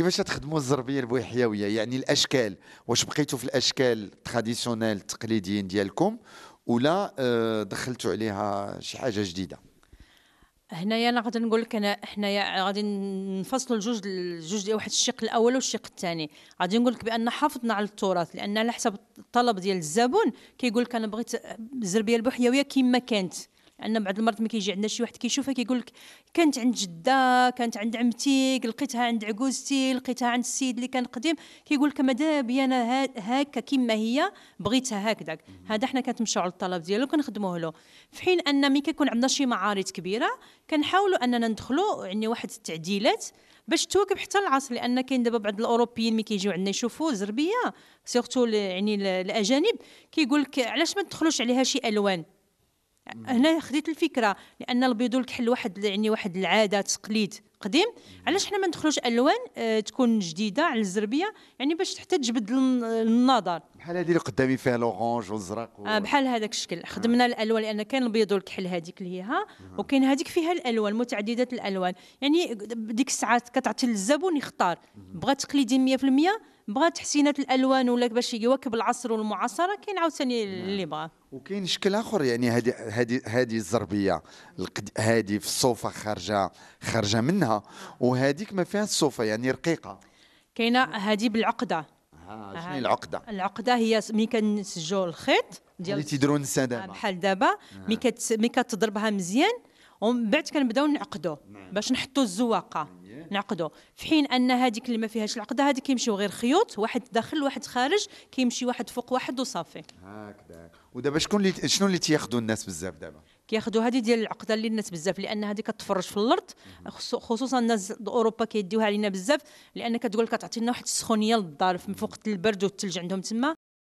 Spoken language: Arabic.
كيفاش تخدموا الزربيه البويحيويه يعني الاشكال واش بقيتوا في الاشكال تراديسيونيل التقليديين ديالكم ولا آه، دخلتوا عليها شي حاجه جديده هنايا انا غادي نقول لك انا حنايا غادي نفصلوا الجوج ديال واحد الشق الاول والشق الثاني غادي نقول لك بان حافظنا على التراث لان على حسب الطلب ديال الزبون كيقول كي لك انا بغيت آه، الزربيه البحيويه كما كانت عندنا بعض المرات ما كيجي عندنا شي واحد كيشوفها كيقول لك كانت عند جده كانت عند عمتي لقيتها عند عجوزتي لقيتها عند السيد اللي كان قديم كيقول لك مادا بي انا هكا كما هي بغيتها هكذاك هذا حنا كنتمشوا على الطلب ديالو كنخدموه له في حين ان ملي كيكون عندنا شي معارض كبيره كنحاولوا اننا ندخلوا يعني واحد التعديلات باش تواكب حتى العصر لان كاين دابا بعض الاوروبيين ملي كيجيو عندنا يشوفوا زربيه سيرتو يعني الاجانب كيقول لك علاش ما تدخلوش عليها شي الوان هنا خديت الفكره لان البيض والكحل واحد يعني واحد العاده تقليد قديم علاش حنا ما ندخلوش الوان آه تكون جديده على الزربيه يعني باش حتى تجبد النظر بحال هذه اللي قدامي فيها لورانج والزرق و... آه بحال هذاك الشكل خدمنا آه. الالوان لان كان البيض والكحل هذيك اللي هيها آه. وكاين هذيك فيها الالوان متعدده الالوان يعني ديك الساعات كتعطي للزبون يختار بغى تقليدي 100% بغى تحسينات الالوان ولا باش يواكب العصر والمعاصره كاين عاوتاني نعم. اللي بغا وكاين شكل اخر يعني هذه هذه هذه الزربيه هذه في الصوفه خارجه خارجه منها وهذيك ما فيها الصوفه يعني رقيقه كاينه هذه بالعقده آه، ها شنو العقده العقده هي ملي كنسجوا الخيط ديال اللي تيديروا نسا آه، دابا بحال دابا آه. ملي كتضربها مزيان ومن بعد كنبداو نعقدوا نعم. باش نحطوا الزواقه نعقده في حين ان هذيك اللي ما فيهاش العقده هذيك كيمشيو غير خيوط واحد داخل واحد خارج كيمشي واحد فوق واحد وصافي هكذا ودابا شكون اللي شنو اللي تياخذوا الناس بزاف دابا كياخذوا هذه ديال العقده اللي الناس بزاف لان هذه كتفرج في الارض خصوصا الناس اوروبا كيديوها علينا بزاف لان كتقول كتعطي لنا واحد السخونيه للدار من فوق البرد والثلج عندهم تما